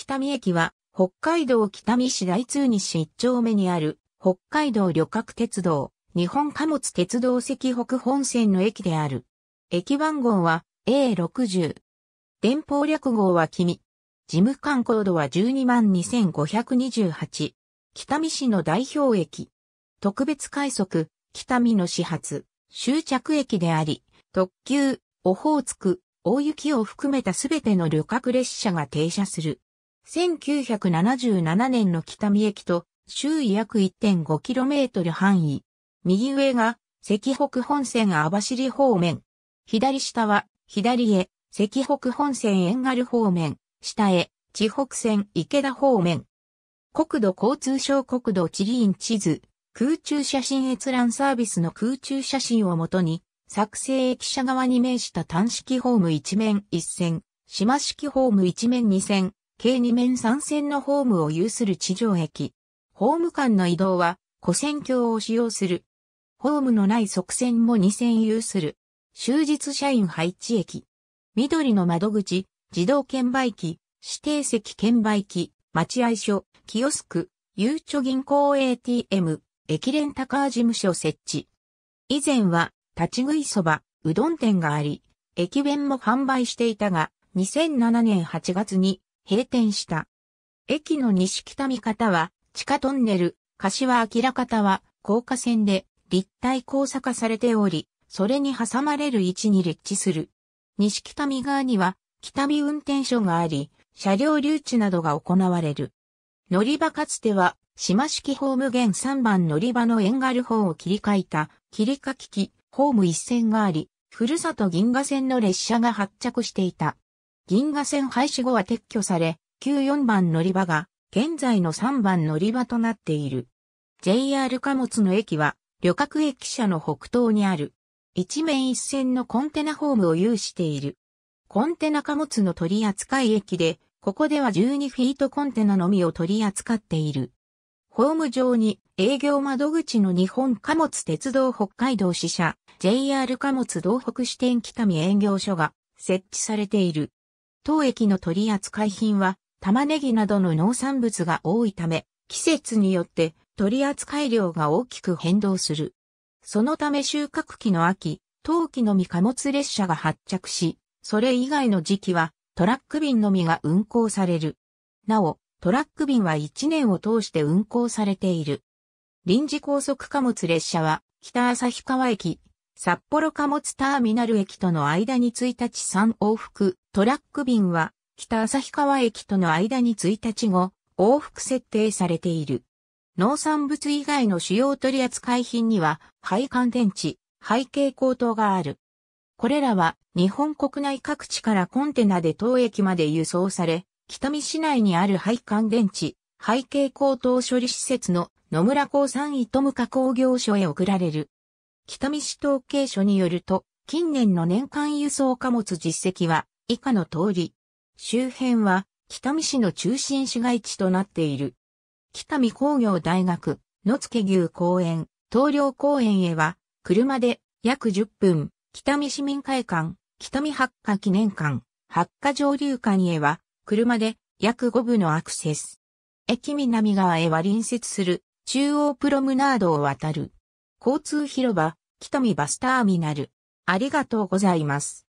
北見駅は、北海道北見市大通西一丁目にある、北海道旅客鉄道、日本貨物鉄道赤北本線の駅である。駅番号は A60。電報略号は君。事務官コードは122,528。北見市の代表駅。特別快速、北見の始発、終着駅であり、特急、オホーツク、大雪を含めたすべての旅客列車が停車する。1977年の北見駅と周囲約 1.5km 範囲。右上が赤北本線網走方面。左下は左へ赤北本線沿軽方面。下へ地北線池田方面。国土交通省国土地理院地図。空中写真閲覧サービスの空中写真をもとに、作成駅舎側に面した単式ホーム一面一線、島式ホーム一面二線、計2面3線のホームを有する地上駅。ホーム間の移動は、古線橋を使用する。ホームのない側線も2線有する。終日社員配置駅。緑の窓口、自動券売機、指定席券売機、待合所、キオスク、ゆうちょ銀行 ATM、駅連高事務所設置。以前は、立ち食いそば、うどん店があり、駅弁も販売していたが、2007年8月に閉店した。駅の西北見方は地下トンネル、柏明方は高架線で立体交差化されており、それに挟まれる位置に立地する。西北見側には北見運転所があり、車両留置などが行われる。乗り場かつては、島式ホーム現3番乗り場の縁がる方を切り替えた、切りかき機、ホーム一線があり、ふるさと銀河線の列車が発着していた。銀河線廃止後は撤去され、旧4番乗り場が現在の3番乗り場となっている。JR 貨物の駅は旅客駅舎の北東にある。一面一線のコンテナホームを有している。コンテナ貨物の取扱い駅で、ここでは12フィートコンテナのみを取り扱っている。ホーム上に営業窓口の日本貨物鉄道北海道支社 JR 貨物道北支店北見営業所が設置されている。当駅の取扱品は玉ねぎなどの農産物が多いため、季節によって取扱量が大きく変動する。そのため収穫期の秋、当期のみ貨物列車が発着し、それ以外の時期はトラック便のみが運行される。なお、トラック便は1年を通して運行されている。臨時高速貨物列車は北旭川駅、札幌貨物ターミナル駅との間に1日3往復、トラック便は北旭川駅との間に1日後、往復設定されている。農産物以外の主要取扱品には、配管電池、配景高等がある。これらは日本国内各地からコンテナで当駅まで輸送され、北見市内にある配管電池、配景高等処理施設の野村鉱産糸無加工業所へ送られる。北見市統計所によると、近年の年間輸送貨物実績は以下の通り、周辺は北見市の中心市街地となっている。北見工業大学、野付牛公園、東梁公園へは、車で約10分、北見市民会館、北見八火記念館、八火上流館へは、車で約5分のアクセス。駅南側へは隣接する中央プロムナードを渡る。交通広場、北見バスターミナル。ありがとうございます。